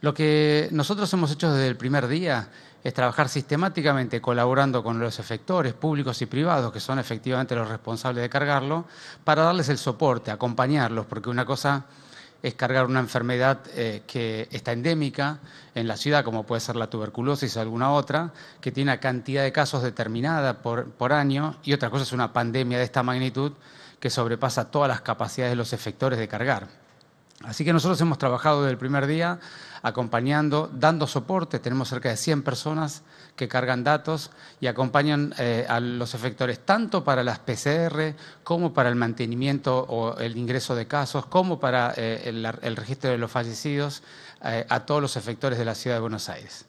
Lo que nosotros hemos hecho desde el primer día es trabajar sistemáticamente colaborando con los efectores públicos y privados, que son efectivamente los responsables de cargarlo, para darles el soporte, acompañarlos, porque una cosa es cargar una enfermedad eh, que está endémica en la ciudad, como puede ser la tuberculosis o alguna otra, que tiene una cantidad de casos determinada por año, y otra cosa es una pandemia de esta magnitud que sobrepasa todas las capacidades de los efectores de cargar. Así que nosotros hemos trabajado desde el primer día acompañando, dando soporte. Tenemos cerca de 100 personas que cargan datos y acompañan eh, a los efectores tanto para las PCR como para el mantenimiento o el ingreso de casos, como para eh, el, registro de los fallecidos eh, a todos los efectores de la ciudad de Buenos Aires.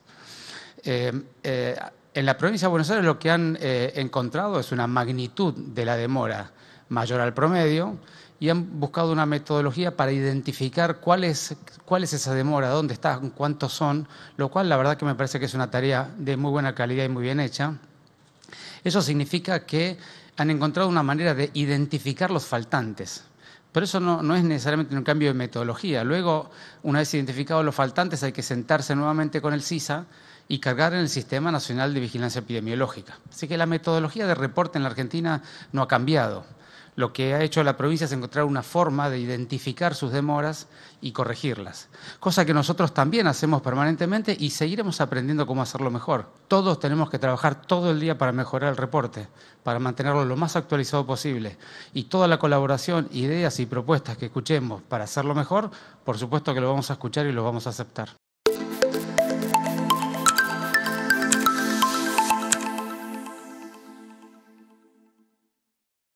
en la provincia de Buenos Aires lo que han encontrado es una magnitud de la demora mayor al promedio y han buscado una metodología para identificar cuál es, esa demora, dónde está, cuántos son, lo cual la verdad que me parece que es una tarea de muy buena calidad y muy bien hecha. Eso significa que han encontrado una manera de identificar los faltantes. Pero eso no, no, es necesariamente un cambio de metodología. Luego, una vez identificados los faltantes, hay que sentarse nuevamente con el CISA y cargar en el Sistema Nacional de Vigilancia Epidemiológica. Así que la metodología de reporte en la Argentina no ha cambiado. Lo que ha hecho la provincia es encontrar una forma de identificar sus demoras y corregirlas, cosa que nosotros también hacemos permanentemente y seguiremos aprendiendo cómo hacerlo mejor. Todos tenemos que trabajar todo el día para mejorar el reporte, para mantenerlo lo más actualizado posible y toda la colaboración, ideas y propuestas que escuchemos para hacerlo mejor, por supuesto que lo vamos a escuchar y lo vamos a aceptar.